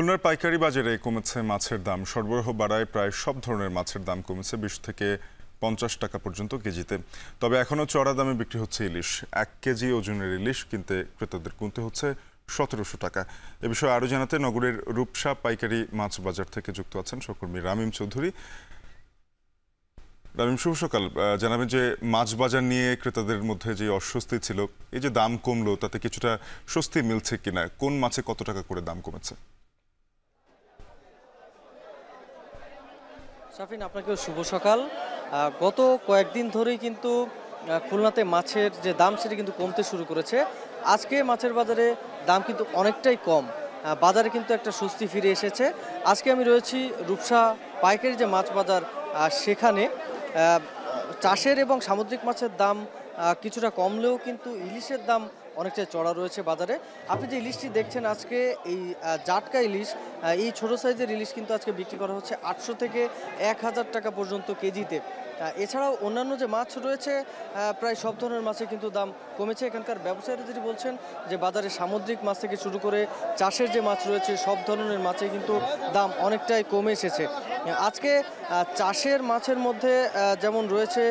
খুলনার পাইকারি বাজারে কমেছে মাছের দাম সরবরাহ বাড়ায় প্রায় সব ধরনের মাছের দাম কমেছে বিশ থেকে পঞ্চাশ টাকা পর্যন্ত কেজিতে তবে এখনও চড়া দামে বিক্রি হচ্ছে ইলিশ এক কেজি ওজনের ইলিশ কিনতে ক্রেতাদের কিনতে হচ্ছে সতেরোশো টাকা এ বিষয়ে আরও জানাতে নগরের রূপসা পাইকারি মাছ বাজার থেকে যুক্ত আছেন সহকর্মী রামিম চৌধুরী রামিম শুভ সকাল জানাবেন যে মাছ বাজার নিয়ে ক্রেতাদের মধ্যে যে অস্বস্তি ছিল এই যে দাম কমলো তাতে কিছুটা স্বস্তি মিলছে কিনা কোন মাছে কত টাকা করে দাম কমেছে শাফিন আপনাকেও শুভ সকাল গত কয়েকদিন ধরেই কিন্তু খুলনাতে মাছের যে দাম সেটি কিন্তু কমতে শুরু করেছে আজকে মাছের বাজারে দাম কিন্তু অনেকটাই কম বাজারে কিন্তু একটা স্বস্তি ফিরে এসেছে আজকে আমি রয়েছি রূপসা পাইকারি যে মাছ বাজার সেখানে চাষের এবং সামুদ্রিক মাছের দাম কিছুটা কমলেও কিন্তু ইলিশের দাম অনেকটাই চড়া রয়েছে বাজারে আপনি যে ইলিশটি দেখছেন আজকে এই জাটকা ইলিশ এই ছোট সাইজের ইলিশ কিন্তু আজকে বিক্রি করা হচ্ছে আটশো থেকে এক হাজার টাকা পর্যন্ত কেজিতে এছাড়াও অন্যান্য যে মাছ রয়েছে প্রায় সব ধরনের মাছের কিন্তু দাম কমেছে এখানকার ব্যবসায়ীরা যদি বলছেন যে বাজারে সামুদ্রিক মাছ থেকে শুরু করে চাষের যে মাছ রয়েছে সব ধরনের মাছের কিন্তু দাম অনেকটাই কমে এসেছে হ্যাঁ, আজকে চাষের মাছের মধ্যে যেমন রয়েছে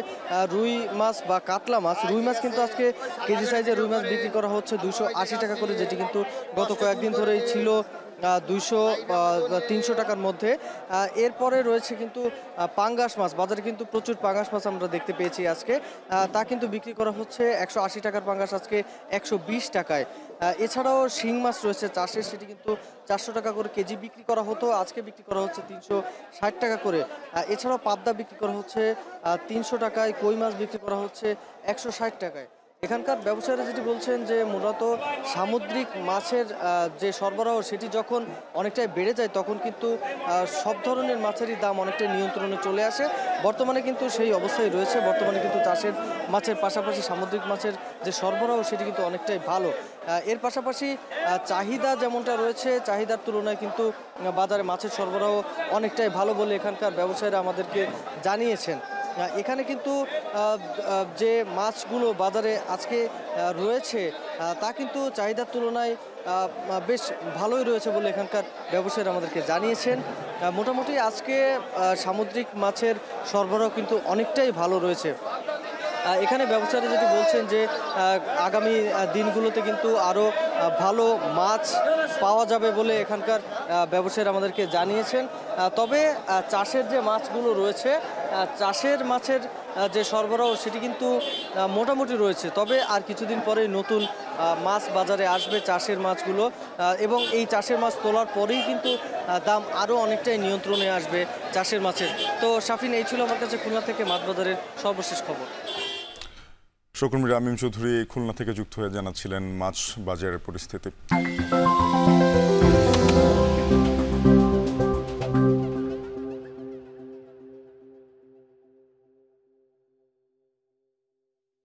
রুই মাছ বা কাতলা মাছ রুই মাছ কিন্তু আজকে কেজি সাইজে রুই মাছ বিক্রি করা হচ্ছে দুশো টাকা করে যেটি কিন্তু গত কয়েকদিন ধরেই ছিল দুইশো তিনশো টাকার মধ্যে এরপরে রয়েছে কিন্তু পাঙ্গাস মাছ বাজারে কিন্তু প্রচুর পাঙ্গাস মাছ আমরা দেখতে পেয়েছি আজকে তা কিন্তু বিক্রি করা হচ্ছে একশো আশি টাকার পাঙ্গাস আজকে একশো বিশ টাকায় এছাড়াও শিং মাছ রয়েছে চাষের সেটি কিন্তু চারশো টাকা করে কেজি বিক্রি করা হতো আজকে বিক্রি করা হচ্ছে তিনশো ষাট টাকা করে এছাড়াও পাবদা বিক্রি করা হচ্ছে তিনশো টাকায় কই মাছ বিক্রি করা হচ্ছে একশো ষাট টাকায় এখানকার ব্যবসায়ীরা যেটি বলছেন যে মূলত সামুদ্রিক মাছের যে সরবরাহ সেটি যখন অনেকটাই বেড়ে যায় তখন কিন্তু সব ধরনের মাছেরই দাম অনেকটাই নিয়ন্ত্রণে চলে আসে বর্তমানে কিন্তু সেই অবস্থায় রয়েছে বর্তমানে কিন্তু চাষের মাছের পাশাপাশি সামুদ্রিক মাছের যে সরবরাহ সেটি কিন্তু অনেকটাই ভালো এর পাশাপাশি চাহিদা যেমনটা রয়েছে চাহিদার তুলনায় কিন্তু বাজারে মাছের সরবরাহ অনেকটাই ভালো বলে এখানকার ব্যবসায়ীরা আমাদেরকে জানিয়েছেন এখানে কিন্তু যে মাছগুলো বাজারে আজকে রয়েছে তা কিন্তু চাহিদার তুলনায় বেশ ভালোই রয়েছে বলে এখানকার ব্যবসায়ীরা আমাদেরকে জানিয়েছেন মোটামুটি আজকে সামুদ্রিক মাছের সরবরাহ কিন্তু অনেকটাই ভালো রয়েছে এখানে ব্যবসায়ীরা যেটি বলছেন যে আগামী দিনগুলোতে কিন্তু আরও ভালো মাছ পাওয়া যাবে বলে এখানকার ব্যবসায়ীরা আমাদেরকে জানিয়েছেন তবে চাষের যে মাছগুলো রয়েছে চাষের মাছের যে সরবরাহ সেটি কিন্তু মোটামুটি রয়েছে তবে আর কিছুদিন পরে নতুন মাছ বাজারে আসবে চাষের মাছগুলো এবং এই চাষের মাছ তোলার পরেই কিন্তু দাম আরও অনেকটাই নিয়ন্ত্রণে আসবে চাষের মাছের তো সাফিন এই ছিল আমার কাছে খুলনা থেকে মাছ বাজারের সর্বশেষ খবর সহকর্মী রামিম চৌধুরী খুলনা থেকে যুক্ত হয়ে জানাচ্ছিলেন মাছ বাজারের পরিস্থিতি